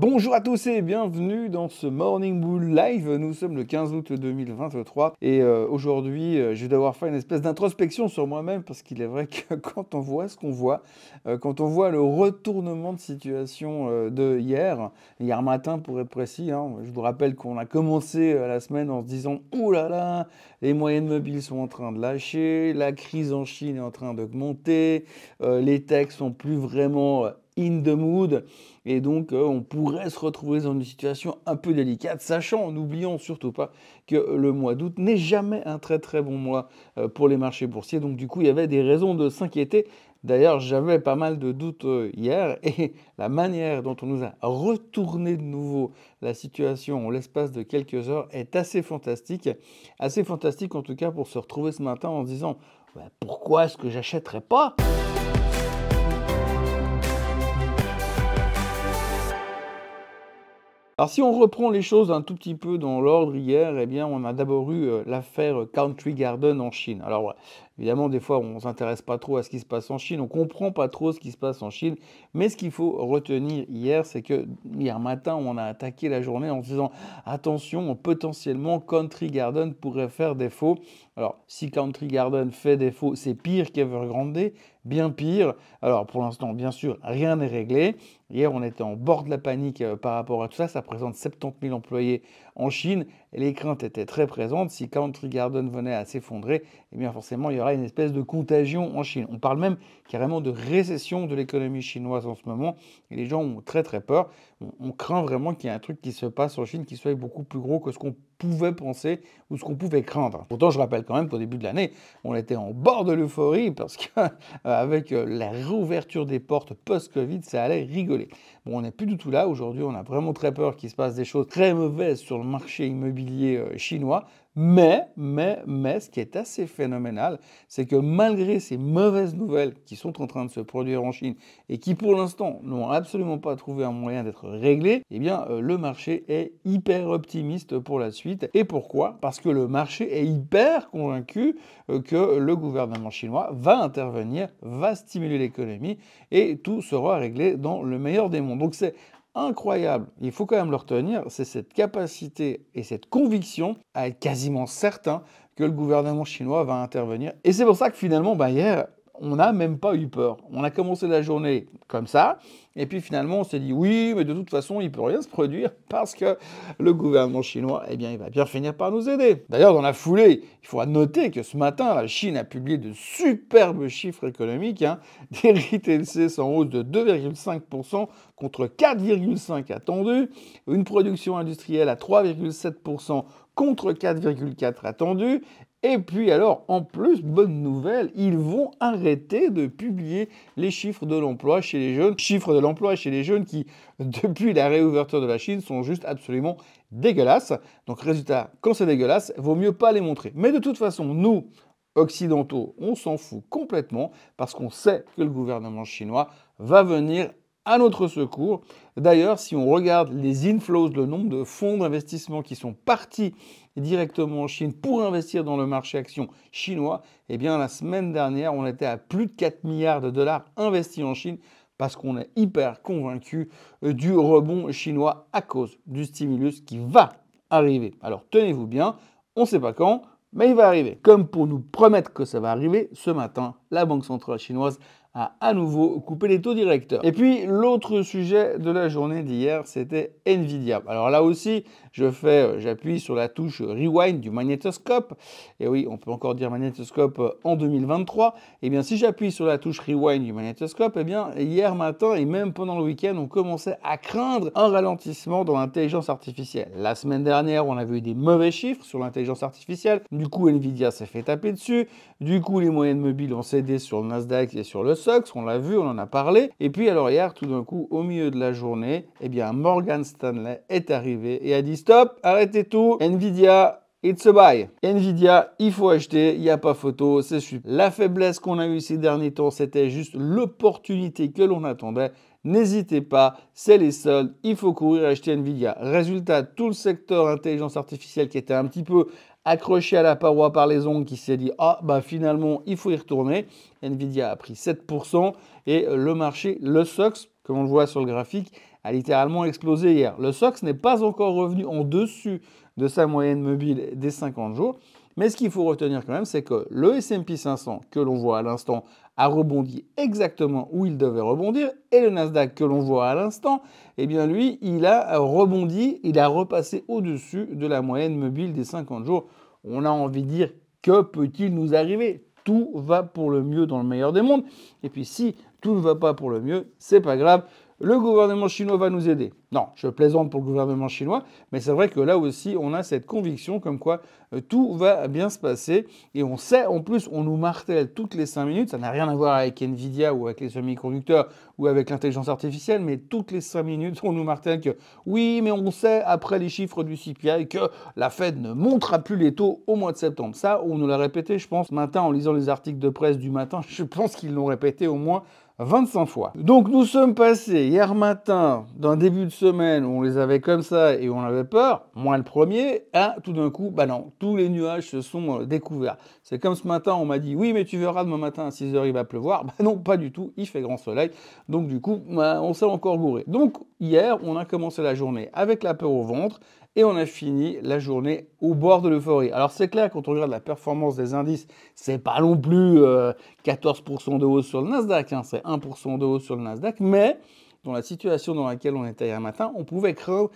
Bonjour à tous et bienvenue dans ce Morning Bull Live. Nous sommes le 15 août 2023 et euh, aujourd'hui euh, je vais devoir faire une espèce d'introspection sur moi-même parce qu'il est vrai que quand on voit ce qu'on voit, euh, quand on voit le retournement de situation de hier, hier matin pour être précis, hein, je vous rappelle qu'on a commencé la semaine en se disant « Ouh là là, les moyennes mobiles sont en train de lâcher, la crise en Chine est en train d'augmenter, les textes sont plus vraiment in the mood. Et donc, euh, on pourrait se retrouver dans une situation un peu délicate, sachant, n'oublions surtout pas que le mois d'août n'est jamais un très très bon mois euh, pour les marchés boursiers. Donc, du coup, il y avait des raisons de s'inquiéter. D'ailleurs, j'avais pas mal de doutes euh, hier et la manière dont on nous a retourné de nouveau la situation en l'espace de quelques heures est assez fantastique. Assez fantastique en tout cas pour se retrouver ce matin en disant bah, pourquoi est-ce que j'achèterais pas Alors si on reprend les choses un tout petit peu dans l'ordre hier, eh bien on a d'abord eu euh, l'affaire euh, Country Garden en Chine. Alors évidemment des fois on s'intéresse pas trop à ce qui se passe en Chine, on comprend pas trop ce qui se passe en Chine, mais ce qu'il faut retenir hier, c'est que hier matin on a attaqué la journée en se disant attention, potentiellement Country Garden pourrait faire défaut. Alors, si Country Garden fait défaut, c'est pire qu'Evergrande, bien pire. Alors, pour l'instant, bien sûr, rien n'est réglé. Hier, on était en bord de la panique euh, par rapport à tout ça. Ça présente 70 000 employés en Chine les craintes étaient très présentes. Si Country Garden venait à s'effondrer, et eh bien forcément, il y aura une espèce de contagion en Chine. On parle même carrément de récession de l'économie chinoise en ce moment. Et les gens ont très très peur. On, craint vraiment qu'il y ait un truc qui se passe en Chine qui soit beaucoup plus gros que ce qu'on pouvait penser ou ce qu'on pouvait craindre. Pourtant, je rappelle quand même qu'au début de l'année, on était en bord de l'euphorie parce qu'avec euh, euh, la réouverture des portes post-Covid, ça allait rigoler. Bon, on n'est plus du tout là. Aujourd'hui, on a vraiment très peur qu'il se passe des choses très mauvaises sur le marché immobilier euh, chinois. Mais, mais, mais, ce qui est assez phénoménal, c'est que malgré ces mauvaises nouvelles qui sont en train de se produire en Chine et qui pour l'instant n'ont absolument pas trouvé un moyen d'être réglées, eh bien euh, le marché est hyper optimiste pour la suite. Et pourquoi Parce que le marché est hyper convaincu euh, que le gouvernement chinois va intervenir, va stimuler l'économie et tout sera réglé dans le meilleur des mondes. Donc c'est incroyable, il faut quand même le retenir, c'est cette capacité et cette conviction à être quasiment certain que le gouvernement chinois va intervenir. Et c'est pour ça que finalement, bah, hier, on n'a même pas eu peur. On a commencé la journée comme ça, et puis finalement on s'est dit oui, mais de toute façon il peut rien se produire parce que le gouvernement chinois, eh bien, il va bien finir par nous aider. D'ailleurs, dans la foulée, il faudra noter que ce matin, la Chine a publié de superbes chiffres économiques, hein, des RITLC en hausse de 2,5% contre 4,5 attendu, une production industrielle à 3,7% contre 4,4 attendu, et puis alors, en plus, bonne nouvelle, ils vont arrêter de publier les chiffres de l'emploi chez les jeunes, chiffres de l'emploi chez les jeunes qui, depuis la réouverture de la Chine, sont juste absolument dégueulasses. Donc résultat, quand c'est dégueulasse, vaut mieux pas les montrer. Mais de toute façon, nous, occidentaux, on s'en fout complètement parce qu'on sait que le gouvernement chinois va venir à notre secours. D'ailleurs, si on regarde les inflows, le nombre de fonds d'investissement qui sont partis directement en Chine pour investir dans le marché action chinois, eh bien la semaine dernière, on était à plus de 4 milliards de dollars investis en Chine parce qu'on est hyper convaincu euh, du rebond chinois à cause du stimulus qui va arriver. Alors tenez-vous bien, on ne sait pas quand, mais il va arriver. Comme pour nous promettre que ça va arriver, ce matin, la Banque centrale chinoise à nouveau couper les taux directeurs. Et puis l'autre sujet de la journée d'hier, c'était Nvidia. Alors là aussi, je fais, euh, j'appuie sur la touche rewind du magnétoscope. Et oui, on peut encore dire magnétoscope euh, en 2023. Et eh bien si j'appuie sur la touche rewind du magnétoscope, et eh bien hier matin et même pendant le week-end, on commençait à craindre un ralentissement dans l'intelligence artificielle. La semaine dernière, on avait eu des mauvais chiffres sur l'intelligence artificielle. Du coup, Nvidia s'est fait taper dessus. Du coup, les moyennes mobiles ont cédé sur le Nasdaq et sur le on l'a vu, on en a parlé. Et puis alors hier, tout d'un coup, au milieu de la journée, et eh bien Morgan Stanley est arrivé et a dit stop, arrêtez tout, Nvidia, It's a buy. Nvidia, il faut acheter, il n'y a pas photo, c'est super. La faiblesse qu'on a eue ces derniers temps, c'était juste l'opportunité que l'on attendait. N'hésitez pas, c'est les soldes, il faut courir acheter Nvidia. Résultat, tout le secteur intelligence artificielle qui était un petit peu accroché à la paroi par les ongles qui s'est dit ah bah finalement il faut y retourner. Nvidia a pris 7% et le marché, le SOX, comme on le voit sur le graphique, a littéralement explosé hier. Le SOX n'est pas encore revenu en dessus de sa moyenne mobile des 50 jours. Mais ce qu'il faut retenir quand même, c'est que le S&P 500 que l'on voit à l'instant a rebondi exactement où il devait rebondir et le Nasdaq que l'on voit à l'instant, eh bien lui, il a rebondi, il a repassé au-dessus de la moyenne mobile des 50 jours. On a envie de dire que peut-il nous arriver Tout va pour le mieux dans le meilleur des mondes. Et puis si tout ne va pas pour le mieux, c'est pas grave le gouvernement chinois va nous aider. Non, je plaisante pour le gouvernement chinois, mais c'est vrai que là aussi, on a cette conviction comme quoi euh, tout va bien se passer. Et on sait, en plus, on nous martèle toutes les 5 minutes, ça n'a rien à voir avec Nvidia ou avec les semi-conducteurs ou avec l'intelligence artificielle, mais toutes les 5 minutes, on nous martèle que oui, mais on sait après les chiffres du CPI que la Fed ne montera plus les taux au mois de septembre. Ça, on nous l'a répété, je pense, matin en lisant les articles de presse du matin, je pense qu'ils l'ont répété au moins 25 fois. Donc nous sommes passés hier matin d'un début de semaine où on les avait comme ça et on avait peur, moins le premier, à tout d'un coup, bah non, tous les nuages se sont euh, découverts. C'est comme ce matin, on m'a dit oui mais tu verras demain matin à 6h il va pleuvoir. Bah non, pas du tout, il fait grand soleil. Donc du coup, bah, on s'est encore gouré. Donc hier, on a commencé la journée avec la peur au ventre et on a fini la journée au bord de l'euphorie. Alors c'est clair, quand on regarde la performance des indices, c'est pas non plus 14% euh, de hausse sur le Nasdaq, hein, c'est 1% de hausse sur le Nasdaq, mais dans la situation dans laquelle on était hier matin, on pouvait craindre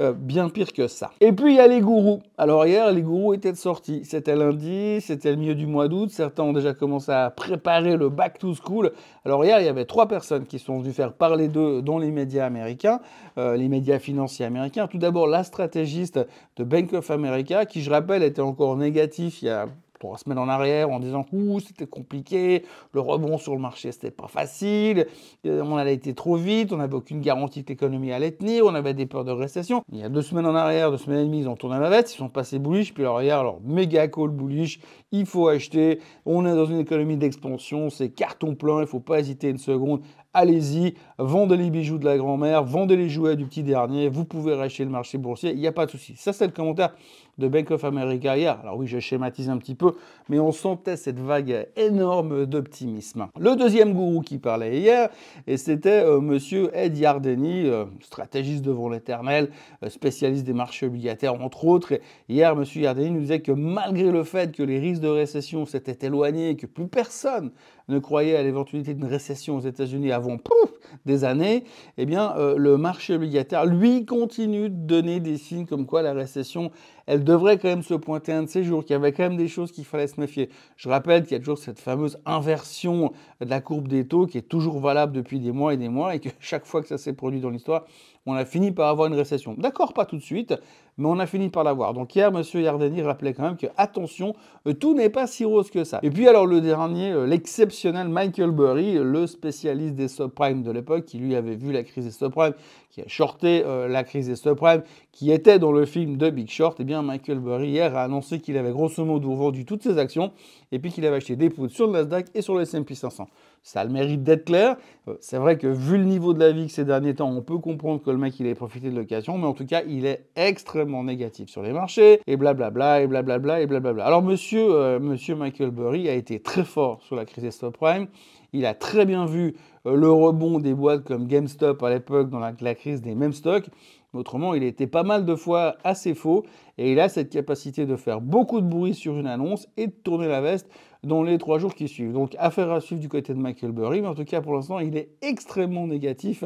euh, bien pire que ça. Et puis il y a les gourous. Alors hier, les gourous étaient de sortie. C'était lundi, c'était le milieu du mois d'août. Certains ont déjà commencé à préparer le back to school. Alors hier, il y avait trois personnes qui sont venues faire parler d'eux dans les médias américains, euh, les médias financiers américains. Tout d'abord, la stratégiste de Bank of America, qui, je rappelle, était encore négatif il y a trois semaines en arrière en disant ouh c'était compliqué, le rebond sur le marché c'était pas facile, euh, on allait été trop vite, on n'avait aucune garantie que l'économie allait tenir, on avait des peurs de récession. Il y a deux semaines en arrière, deux semaines et demie, ils ont tourné la veste, ils sont passés bullish, puis alors hier, alors méga call bullish, il faut acheter, on est dans une économie d'expansion, c'est carton plein, il ne faut pas hésiter une seconde allez-y, vendez les bijoux de la grand-mère, vendez les jouets du petit dernier, vous pouvez racheter le marché boursier, il n'y a pas de souci. Ça, c'est le commentaire de Bank of America hier. Alors oui, je schématise un petit peu, mais on sentait cette vague énorme d'optimisme. Le deuxième gourou qui parlait hier, et c'était M. Euh, monsieur Ed Yardeni, euh, stratégiste devant l'éternel, euh, spécialiste des marchés obligataires, entre autres. hier, Monsieur Yardeni nous disait que malgré le fait que les risques de récession s'étaient éloignés, et que plus personne ne croyait à l'éventualité d'une récession aux États-Unis pouf, des années, eh bien, euh, le marché obligataire, lui, continue de donner des signes comme quoi la récession elle devrait quand même se pointer un de ces jours, qu'il y avait quand même des choses qu'il fallait se méfier. Je rappelle qu'il y a toujours cette fameuse inversion de la courbe des taux qui est toujours valable depuis des mois et des mois et que chaque fois que ça s'est produit dans l'histoire, on a fini par avoir une récession. D'accord, pas tout de suite, mais on a fini par l'avoir. Donc hier, M. Yardeni rappelait quand même que, attention, tout n'est pas si rose que ça. Et puis alors le dernier, euh, l'exceptionnel Michael Burry, le spécialiste des subprimes de l'époque, qui lui avait vu la crise des subprimes, qui a shorté euh, la crise des subprimes, qui était dans le film de Big Short, et eh bien Michael Burry hier a annoncé qu'il avait grosso modo vendu toutes ses actions et puis qu'il avait acheté des poudres sur le Nasdaq et sur le S&P 500. Ça a le mérite d'être clair. Euh, c'est vrai que vu le niveau de la vie que ces derniers temps, on peut comprendre que le mec il ait profité de l'occasion, mais en tout cas, il est extrêmement négatif sur les marchés et blablabla et blablabla et blablabla. Alors monsieur, euh, monsieur Michael Burry a été très fort sur la crise des Prime. Il a très bien vu euh, le rebond des boîtes comme GameStop à l'époque dans la, la crise des mêmes stocks autrement, il était pas mal de fois assez faux et il a cette capacité de faire beaucoup de bruit sur une annonce et de tourner la veste dans les trois jours qui suivent. Donc affaire à suivre du côté de Michael Burry, mais en tout cas pour l'instant il est extrêmement négatif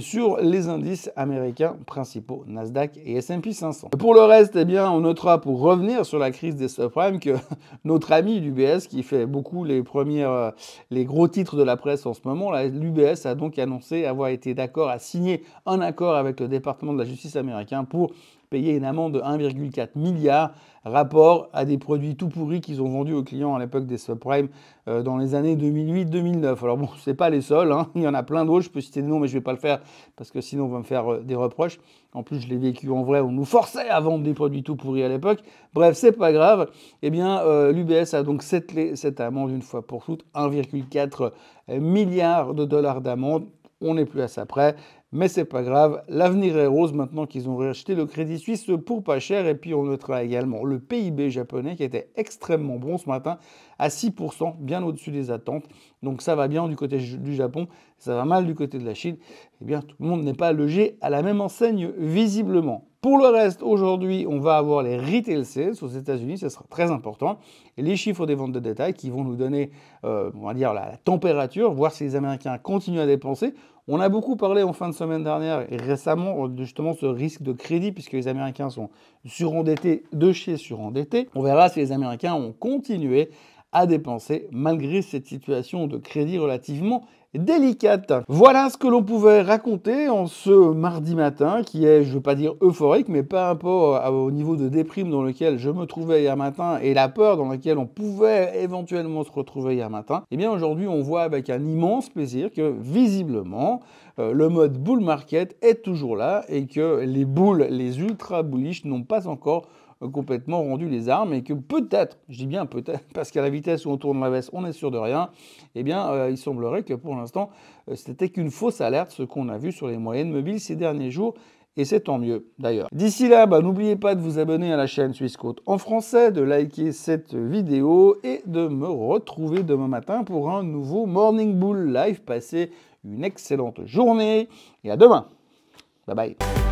sur les indices américains principaux, Nasdaq et S&P 500. Pour le reste, eh bien, on notera pour revenir sur la crise des subprimes que notre ami l'UBS, qui fait beaucoup les premières, euh, les gros titres de la presse en ce moment, l'UBS a donc annoncé avoir été d'accord à signer un accord avec le département de la justice américain pour payer une amende de 1,4 milliard, rapport à des produits tout pourris qu'ils ont vendus aux clients à l'époque des subprimes euh, dans les années 2008-2009. Alors bon, ce n'est pas les seuls, hein. il y en a plein d'autres, je peux citer des noms, mais je ne vais pas le faire parce que sinon on va me faire euh, des reproches. En plus, je l'ai vécu en vrai, on nous forçait à vendre des produits tout pourris à l'époque. Bref, c'est pas grave. Eh bien, euh, l'UBS a donc cette, cette amende une fois pour toutes, 1,4 milliard de dollars d'amende on n'est plus à ça près. Mais c'est pas grave, l'avenir est rose maintenant qu'ils ont racheté le Crédit Suisse pour pas cher. Et puis on notera également le PIB japonais qui était extrêmement bon ce matin à 6%, bien au-dessus des attentes. Donc ça va bien du côté du Japon, ça va mal du côté de la Chine. Eh bien, tout le monde n'est pas logé à la même enseigne, visiblement. Pour le reste, aujourd'hui, on va avoir les retail sales aux États-Unis, ce sera très important. les chiffres des ventes de détail qui vont nous donner, euh, on va dire, la, température, voir si les Américains continuent à dépenser. On a beaucoup parlé en fin de semaine dernière et récemment euh, de justement ce risque de crédit, puisque les Américains sont surendettés, de chez surendettés. On verra si les Américains ont continué à dépenser malgré cette situation de crédit relativement délicate. Voilà ce que l'on pouvait raconter en ce mardi matin qui est, je ne veux pas dire euphorique, mais pas un peu euh, au niveau de déprime dans lequel je me trouvais hier matin et la peur dans laquelle on pouvait éventuellement se retrouver hier matin, eh bien aujourd'hui on voit avec un immense plaisir que visiblement euh, le mode bull market est toujours là et que les boules, les ultra bullish n'ont pas encore complètement rendu les armes et que peut-être, je dis bien peut-être, parce qu'à la vitesse où on tourne la veste, on n'est sûr de rien, eh bien, euh, il semblerait que pour l'instant, euh, c'était qu'une fausse alerte, ce qu'on a vu sur les moyennes mobiles ces derniers jours. Et c'est tant mieux d'ailleurs. D'ici là, bah, n'oubliez pas de vous abonner à la chaîne Suisse en français, de liker cette vidéo et de me retrouver demain matin pour un nouveau Morning Bull Live. Passez une excellente journée et à demain. Bye bye.